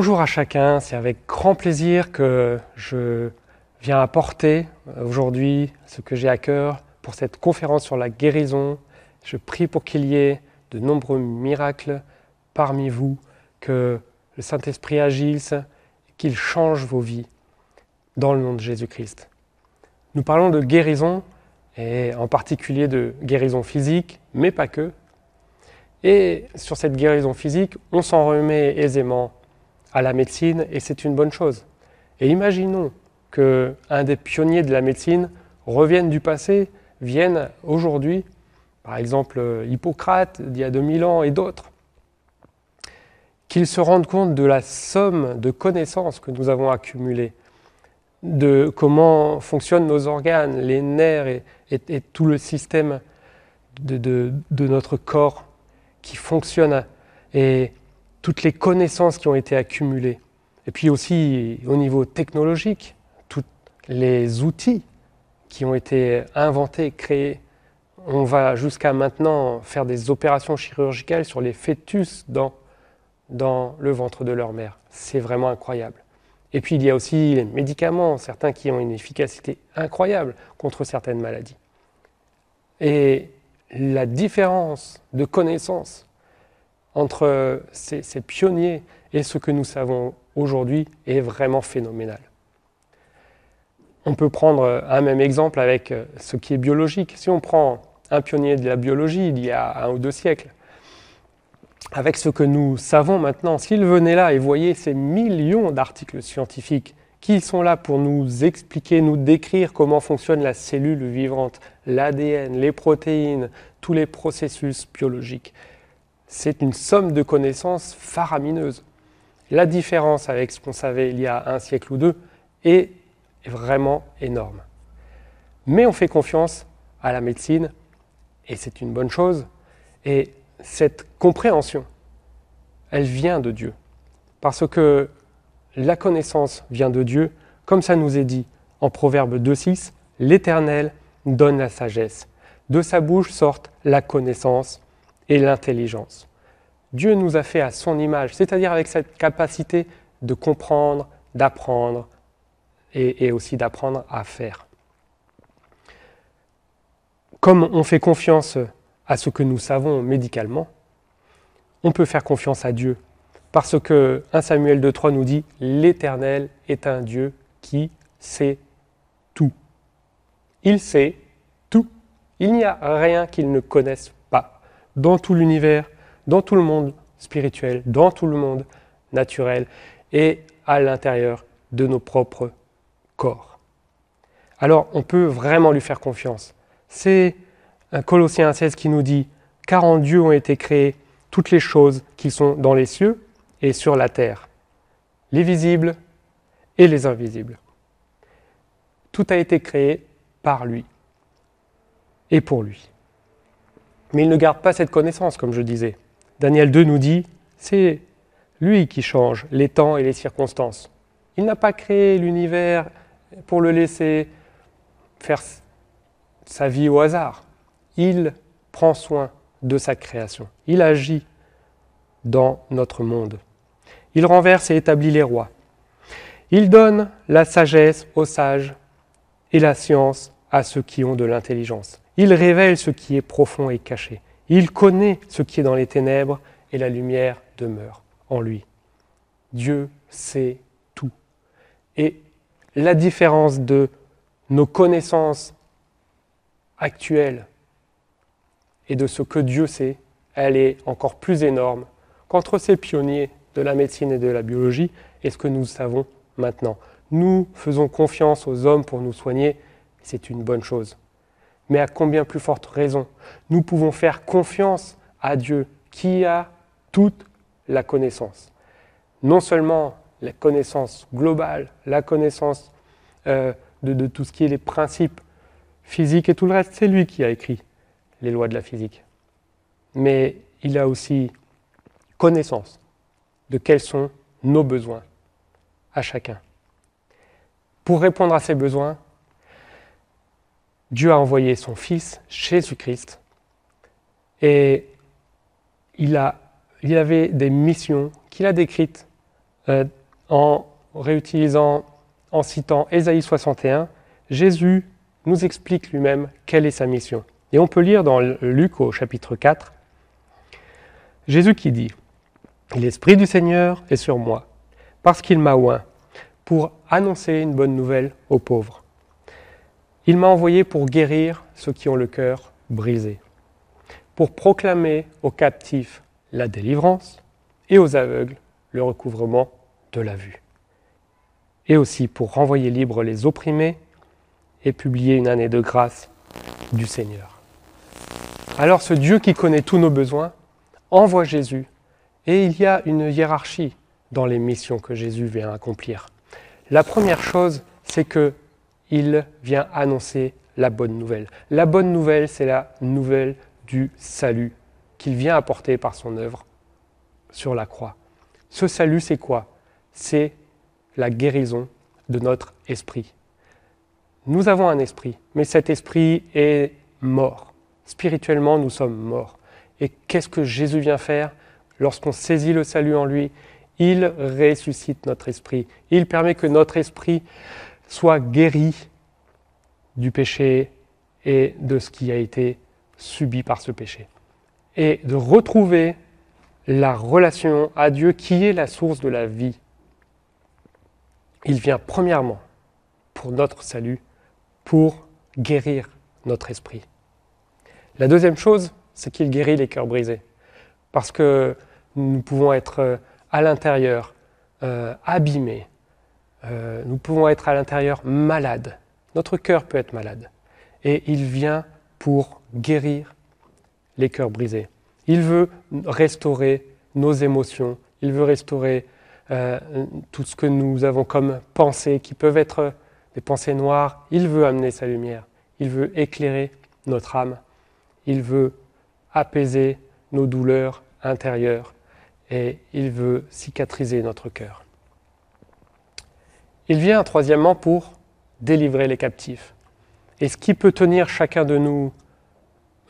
Bonjour à chacun, c'est avec grand plaisir que je viens apporter euh, aujourd'hui ce que j'ai à cœur pour cette conférence sur la guérison. Je prie pour qu'il y ait de nombreux miracles parmi vous, que le Saint-Esprit agisse, qu'il change vos vies dans le nom de Jésus-Christ. Nous parlons de guérison, et en particulier de guérison physique, mais pas que. Et sur cette guérison physique, on s'en remet aisément à la médecine et c'est une bonne chose. Et imaginons que un des pionniers de la médecine revienne du passé, vienne aujourd'hui, par exemple euh, Hippocrate d'il y a 2000 ans et d'autres, qu'ils se rendent compte de la somme de connaissances que nous avons accumulées, de comment fonctionnent nos organes, les nerfs et, tout le système de, de, notre corps qui fonctionne. Et toutes les connaissances qui ont été accumulées, et puis aussi au niveau technologique, tous les outils qui ont été inventés, créés. On va jusqu'à maintenant faire des opérations chirurgicales sur les fœtus dans, le ventre de leur mère. C'est vraiment incroyable. Et puis il y a aussi les médicaments, certains qui ont une efficacité incroyable contre certaines maladies. Et la différence de connaissances entre ces, pionniers et ce que nous savons aujourd'hui est vraiment phénoménal. On peut prendre un même exemple avec ce qui est biologique. Si on prend un pionnier de la biologie il y a un ou deux siècles, avec ce que nous savons maintenant, s'il venait là et voyait ces millions d'articles scientifiques qui sont là pour nous expliquer, nous décrire comment fonctionne la cellule vivante, l'ADN, les protéines, tous les processus biologiques, c'est une somme de connaissances faramineuses. La différence avec ce qu'on savait il y a un siècle ou deux est vraiment énorme. Mais on fait confiance à la médecine, et c'est une bonne chose, et cette compréhension, elle vient de Dieu. Parce que la connaissance vient de Dieu, comme ça nous est dit en Proverbe 2.6, l'Éternel donne la sagesse. De sa bouche sort la connaissance et l'intelligence. Dieu nous a fait à son image, c'est-à-dire avec cette capacité de comprendre, d'apprendre et, aussi d'apprendre à faire. Comme on fait confiance à ce que nous savons médicalement, on peut faire confiance à Dieu. Parce que 1 Samuel 2.3 nous dit, l'Éternel est un Dieu qui sait tout. Il sait tout. Il n'y a rien qu'il ne connaisse dans tout l'univers, dans tout le monde spirituel, dans tout le monde naturel et à l'intérieur de nos propres corps. Alors on peut vraiment lui faire confiance. C'est un Colossiens 16 qui nous dit, car en Dieu ont été créées toutes les choses qui sont dans les cieux et sur la terre, les visibles et les invisibles. Tout a été créé par lui et pour lui. Mais il ne garde pas cette connaissance, comme je disais. Daniel 2 nous dit, c'est lui qui change les temps et les circonstances. Il n'a pas créé l'univers pour le laisser faire sa vie au hasard. Il prend soin de sa création. Il agit dans notre monde. Il renverse et établit les rois. Il donne la sagesse aux sages et la science à ceux qui ont de l'intelligence. Il révèle ce qui est profond et caché. Il connaît ce qui est dans les ténèbres et la lumière demeure en lui. Dieu sait tout. Et la différence de nos connaissances actuelles et de ce que Dieu sait, elle est encore plus énorme qu'entre ces pionniers de la médecine et de la biologie et ce que nous savons maintenant. Nous faisons confiance aux hommes pour nous soigner, c'est une bonne chose. Mais à combien plus forte raison nous pouvons faire confiance à Dieu qui a toute la connaissance. Non seulement la connaissance globale, la connaissance euh, de, de tout ce qui est les principes physiques et tout le reste, c'est lui qui a écrit les lois de la physique. Mais il a aussi connaissance de quels sont nos besoins à chacun. Pour répondre à ces besoins, Dieu a envoyé son Fils, Jésus-Christ, et il, a, il avait des missions qu'il a décrites euh, en réutilisant, en citant Ésaïe 61. Jésus nous explique lui-même quelle est sa mission. Et on peut lire dans Luc au chapitre 4, Jésus qui dit, L'Esprit du Seigneur est sur moi, parce qu'il m'a oint, pour annoncer une bonne nouvelle aux pauvres. Il m'a envoyé pour guérir ceux qui ont le cœur brisé, pour proclamer aux captifs la délivrance et aux aveugles le recouvrement de la vue, et aussi pour renvoyer libres les opprimés et publier une année de grâce du Seigneur. Alors ce Dieu qui connaît tous nos besoins envoie Jésus, et il y a une hiérarchie dans les missions que Jésus vient accomplir. La première chose, c'est que il vient annoncer la bonne nouvelle. La bonne nouvelle, c'est la nouvelle du salut qu'il vient apporter par son œuvre sur la croix. Ce salut, c'est quoi C'est la guérison de notre esprit. Nous avons un esprit, mais cet esprit est mort. Spirituellement, nous sommes morts. Et qu'est-ce que Jésus vient faire lorsqu'on saisit le salut en lui Il ressuscite notre esprit. Il permet que notre esprit soit guéri du péché et de ce qui a été subi par ce péché. Et de retrouver la relation à Dieu qui est la source de la vie. Il vient premièrement pour notre salut, pour guérir notre esprit. La deuxième chose, c'est qu'il guérit les cœurs brisés. Parce que nous pouvons être euh, à l'intérieur euh, abîmés, euh, nous pouvons être à l'intérieur malades. Notre cœur peut être malade. Et il vient pour guérir les cœurs brisés. Il veut restaurer nos émotions. Il veut restaurer euh, tout ce que nous avons comme pensées qui peuvent être des pensées noires. Il veut amener sa lumière. Il veut éclairer notre âme. Il veut apaiser nos douleurs intérieures et il veut cicatriser notre cœur. Il vient troisièmement pour délivrer les captifs. Et ce qui peut tenir chacun de nous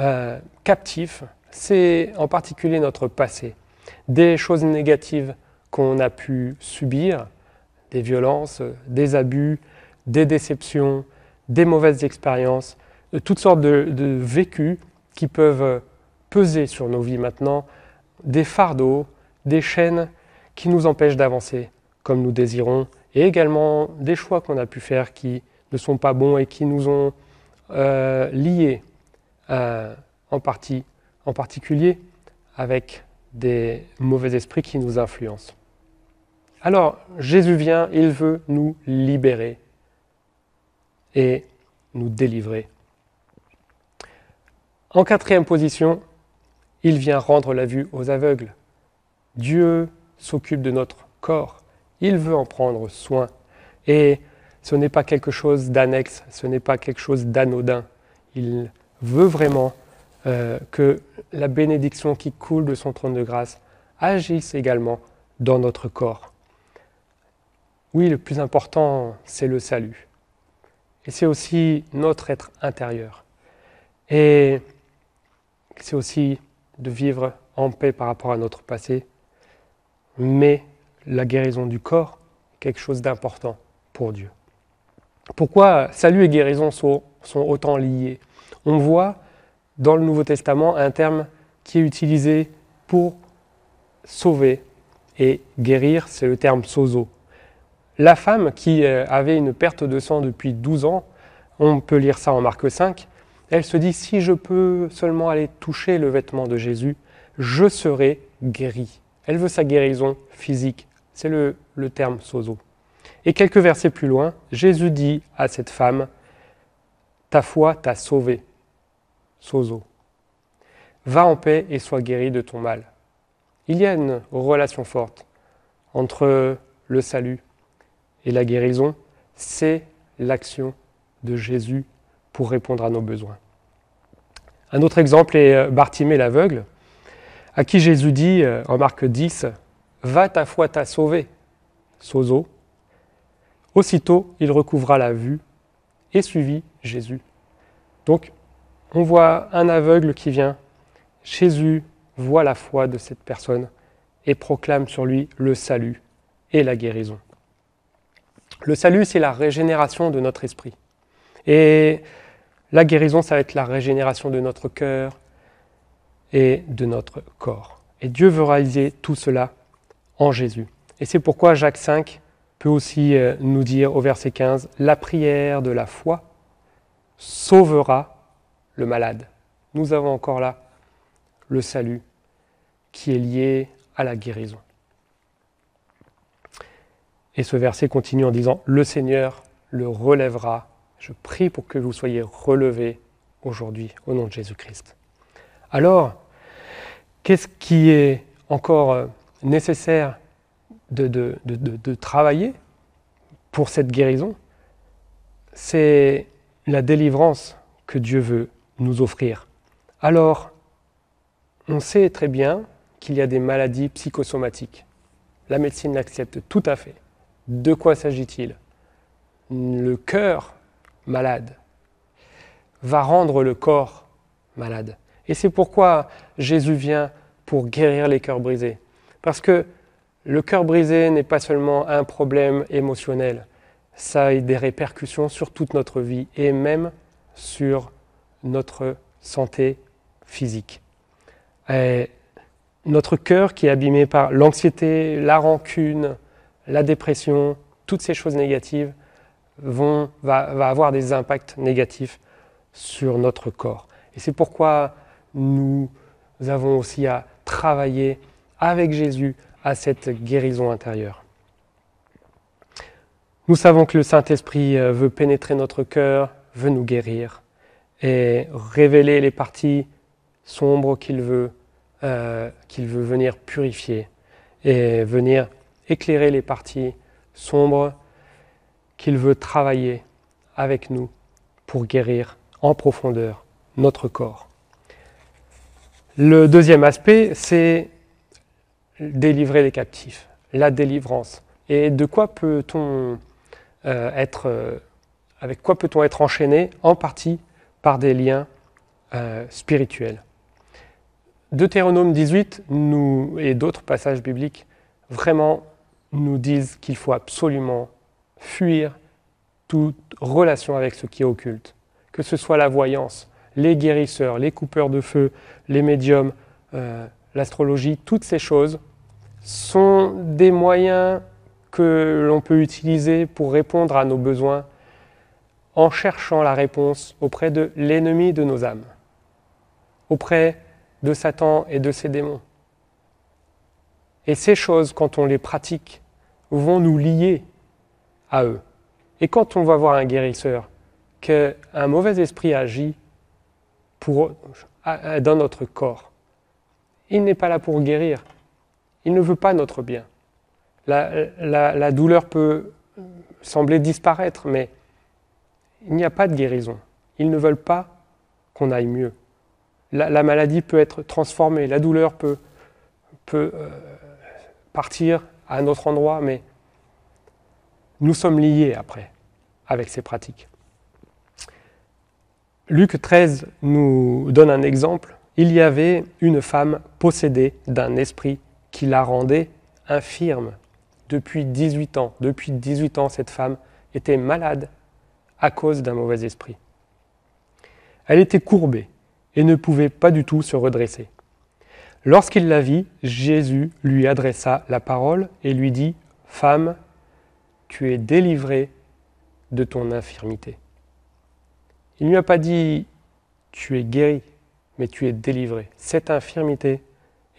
euh, captif, c'est en particulier notre passé. Des choses négatives qu'on a pu subir, des violences, des abus, des déceptions, des mauvaises expériences, toutes sortes de vécus qui peuvent peser sur nos vies maintenant, des fardeaux, des chaînes qui nous empêchent d'avancer comme nous désirons, et également des choix qu'on a pu faire qui ne sont pas bons et qui nous ont euh, liés euh, en partie, en particulier avec des mauvais esprits qui nous influencent. Alors Jésus vient, il veut nous libérer et nous délivrer. En quatrième position, il vient rendre la vue aux aveugles. Dieu s'occupe de notre corps. Il veut en prendre soin. Et ce n'est pas quelque chose d'annexe, ce n'est pas quelque chose d'anodin. Il veut vraiment euh, que la bénédiction qui coule de son trône de grâce agisse également dans notre corps. Oui, le plus important, c'est le salut. Et c'est aussi notre être intérieur. Et c'est aussi de vivre en paix par rapport à notre passé, mais la guérison du corps quelque chose d'important pour Dieu. Pourquoi salut et guérison sont, sont autant liés On voit dans le Nouveau Testament un terme qui est utilisé pour sauver et guérir, c'est le terme sozo. La femme qui euh, avait une perte de sang depuis 12 ans, on peut lire ça en Marc 5, elle se dit si je peux seulement aller toucher le vêtement de Jésus, je serai guérie. Elle veut sa guérison physique, c'est le, terme sozo. Et quelques versets plus loin, Jésus dit à cette femme, Ta foi t'a sauvée. Sozo. Va en paix et sois guéri de ton mal. Il y a une relation forte entre le salut et la guérison. C'est l'action de Jésus pour répondre à nos besoins. Un autre exemple est euh, Bartimée l'aveugle, à qui Jésus dit euh, en Marc 10, Va ta foi t'a sauvé, Sozo. Aussitôt, il recouvra la vue et suivit Jésus. Donc, on voit un aveugle qui vient. Jésus voit la foi de cette personne et proclame sur lui le salut et la guérison. Le salut, c'est la régénération de notre esprit. Et la guérison, ça va être la régénération de notre cœur et de notre corps. Et Dieu veut réaliser tout cela en Jésus. Et c'est pourquoi Jacques 5 peut aussi euh, nous dire au verset 15, la prière de la foi sauvera le malade. Nous avons encore là le salut qui est lié à la guérison. Et ce verset continue en disant, le Seigneur le relèvera. Je prie pour que vous soyez relevés aujourd'hui au nom de Jésus-Christ. Alors, qu'est-ce qui est encore euh, nécessaire de, travailler pour cette guérison, c'est la délivrance que Dieu veut nous offrir. Alors, on sait très bien qu'il y a des maladies psychosomatiques. La médecine l'accepte tout à fait. De quoi s'agit-il Le cœur malade va rendre le corps malade. Et c'est pourquoi Jésus vient pour guérir les cœurs brisés. Parce que le cœur brisé n'est pas seulement un problème émotionnel, ça a des répercussions sur toute notre vie et même sur notre santé physique. notre cœur qui est abîmé par l'anxiété, la rancune, la dépression, toutes ces choses négatives vont va avoir des impacts négatifs sur notre corps. Et c'est pourquoi nous avons aussi à travailler avec Jésus à cette guérison intérieure. Nous savons que le Saint-Esprit euh, veut pénétrer notre cœur, veut nous guérir et révéler les parties sombres qu'il veut, euh, qu'il veut venir purifier et venir éclairer les parties sombres qu'il veut travailler avec nous pour guérir en profondeur notre corps. Le deuxième aspect, c'est délivrer les captifs, la délivrance. Et de quoi peut-on euh, être, euh, avec quoi peut-on être enchaîné en partie par des liens euh, spirituels Deutéronome 18 nous, et d'autres passages bibliques vraiment nous disent qu'il faut absolument fuir toute relation avec ce qui est occulte, que ce soit la voyance, les guérisseurs, les coupeurs de feu, les médiums, l'astrologie, toutes ces choses sont des moyens que l'on peut utiliser pour répondre à nos besoins en cherchant la réponse auprès de l'ennemi de nos âmes, auprès de Satan et de ses démons. Et ces choses, quand on les pratique, vont nous lier à eux. Et quand on va voir un guérisseur, qu'un mauvais esprit agit dans notre corps, il n'est pas là pour guérir, il ne veut pas notre bien. La, douleur peut sembler disparaître, mais il n'y a pas de guérison. Ils ne veulent pas qu'on aille mieux. La, maladie peut être transformée, la douleur peut, euh, partir à un autre endroit, mais nous sommes liés après avec ces pratiques. Luc 13 nous donne un exemple. Il y avait une femme possédée d'un esprit qui la rendait infirme. Depuis 18 ans, depuis 18 ans, cette femme était malade à cause d'un mauvais esprit. Elle était courbée et ne pouvait pas du tout se redresser. Lorsqu'il la vit, Jésus lui adressa la parole et lui dit, Femme, tu es délivrée de ton infirmité. Il ne lui a pas dit, tu es guérie, mais tu es délivrée. Cette infirmité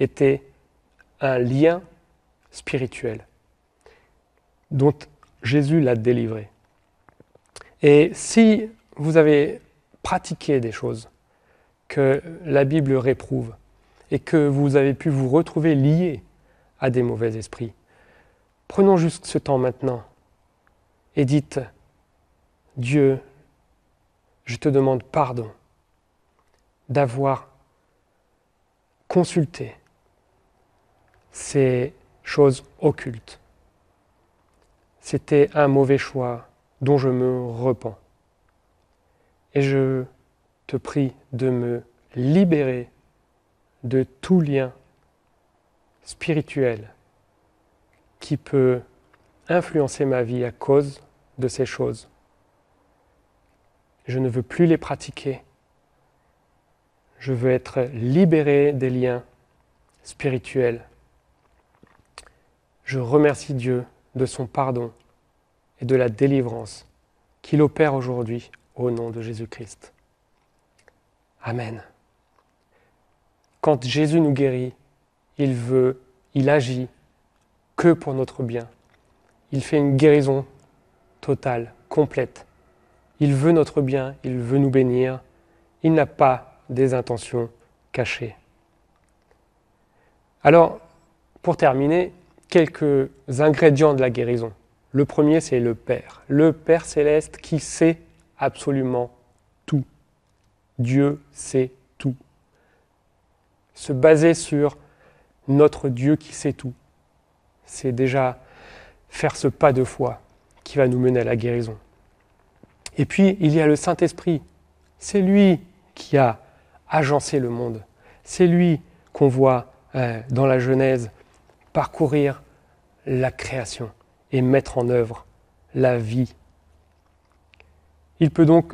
était un lien spirituel dont Jésus l'a délivré. Et si vous avez pratiqué des choses que la Bible réprouve et que vous avez pu vous retrouver lié à des mauvais esprits, prenons juste ce temps maintenant et dites, Dieu, je te demande pardon d'avoir consulté ces choses occultes. C'était un mauvais choix dont je me repens. Et je te prie de me libérer de tout lien spirituel qui peut influencer ma vie à cause de ces choses. Je ne veux plus les pratiquer. Je veux être libéré des liens spirituels je remercie Dieu de son pardon et de la délivrance qu'il opère aujourd'hui au nom de Jésus-Christ. Amen. Quand Jésus nous guérit, il veut, il agit que pour notre bien. Il fait une guérison totale, complète. Il veut notre bien, il veut nous bénir. Il n'a pas des intentions cachées. Alors, pour terminer, quelques ingrédients de la guérison. Le premier, c'est le Père. Le Père céleste qui sait absolument tout. Dieu sait tout. Se baser sur notre Dieu qui sait tout, c'est déjà faire ce pas de foi qui va nous mener à la guérison. Et puis, il y a le Saint-Esprit. C'est lui qui a agencé le monde. C'est lui qu'on voit euh, dans la Genèse parcourir la création et mettre en œuvre la vie. Il peut donc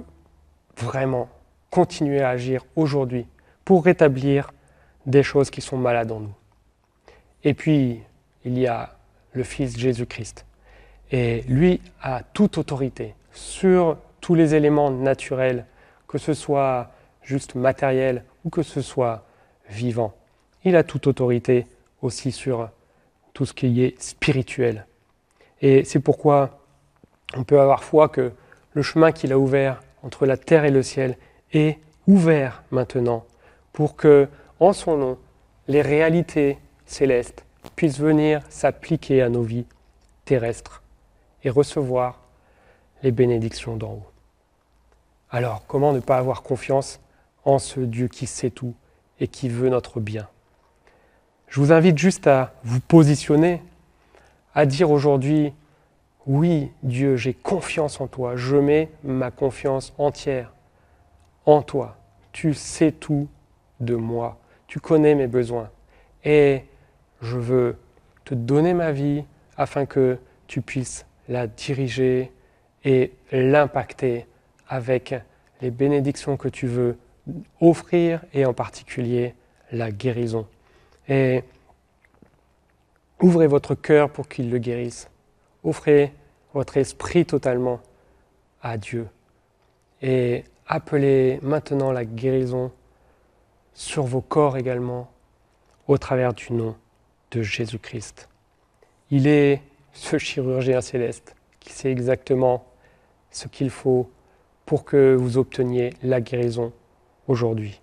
vraiment continuer à agir aujourd'hui pour rétablir des choses qui sont malades en nous. Et puis, il y a le Fils Jésus-Christ. Et lui a toute autorité sur tous les éléments naturels, que ce soit juste matériel ou que ce soit vivant. Il a toute autorité aussi sur tout ce qui est spirituel. Et c'est pourquoi on peut avoir foi que le chemin qu'il a ouvert entre la terre et le ciel est ouvert maintenant pour que, en son nom, les réalités célestes puissent venir s'appliquer à nos vies terrestres et recevoir les bénédictions d'en haut. Alors, comment ne pas avoir confiance en ce Dieu qui sait tout et qui veut notre bien je vous invite juste à vous positionner, à dire aujourd'hui, oui Dieu, j'ai confiance en toi, je mets ma confiance entière en toi. Tu sais tout de moi, tu connais mes besoins et je veux te donner ma vie afin que tu puisses la diriger et l'impacter avec les bénédictions que tu veux offrir et en particulier la guérison. Et ouvrez votre cœur pour qu'il le guérisse. Offrez votre esprit totalement à Dieu. Et appelez maintenant la guérison sur vos corps également au travers du nom de Jésus-Christ. Il est ce chirurgien céleste qui sait exactement ce qu'il faut pour que vous obteniez la guérison aujourd'hui.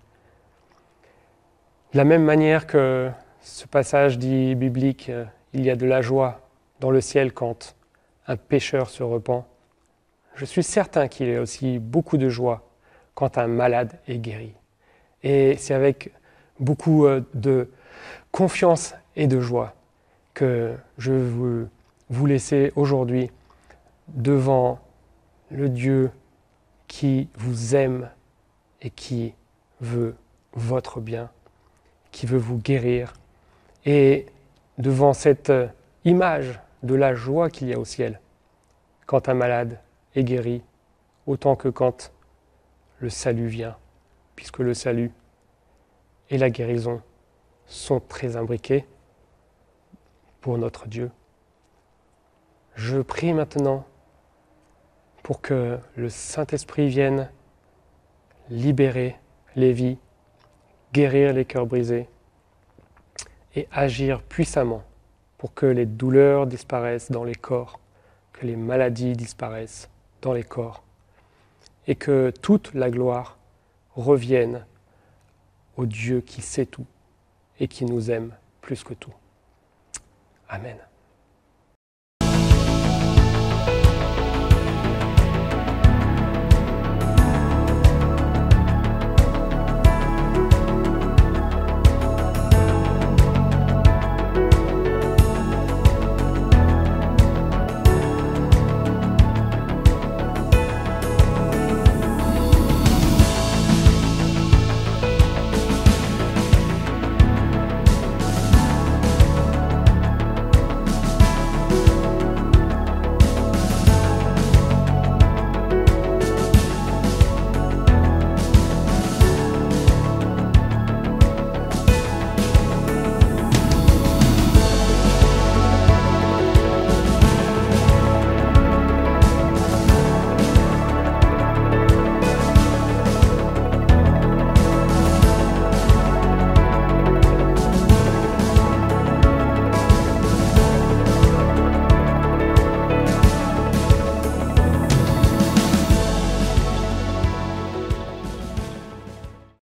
De la même manière que ce passage dit biblique, euh, il y a de la joie dans le ciel quand un pécheur se repent, je suis certain qu'il y a aussi beaucoup de joie quand un malade est guéri. Et c'est avec beaucoup euh, de confiance et de joie que je veux vous laisser aujourd'hui devant le Dieu qui vous aime et qui veut votre bien qui veut vous guérir. Et devant cette euh, image de la joie qu'il y a au ciel, quand un malade est guéri, autant que quand le salut vient, puisque le salut et la guérison sont très imbriqués pour notre Dieu. Je prie maintenant pour que le Saint-Esprit vienne libérer les vies guérir les cœurs brisés et agir puissamment pour que les douleurs disparaissent dans les corps, que les maladies disparaissent dans les corps et que toute la gloire revienne au Dieu qui sait tout et qui nous aime plus que tout. Amen.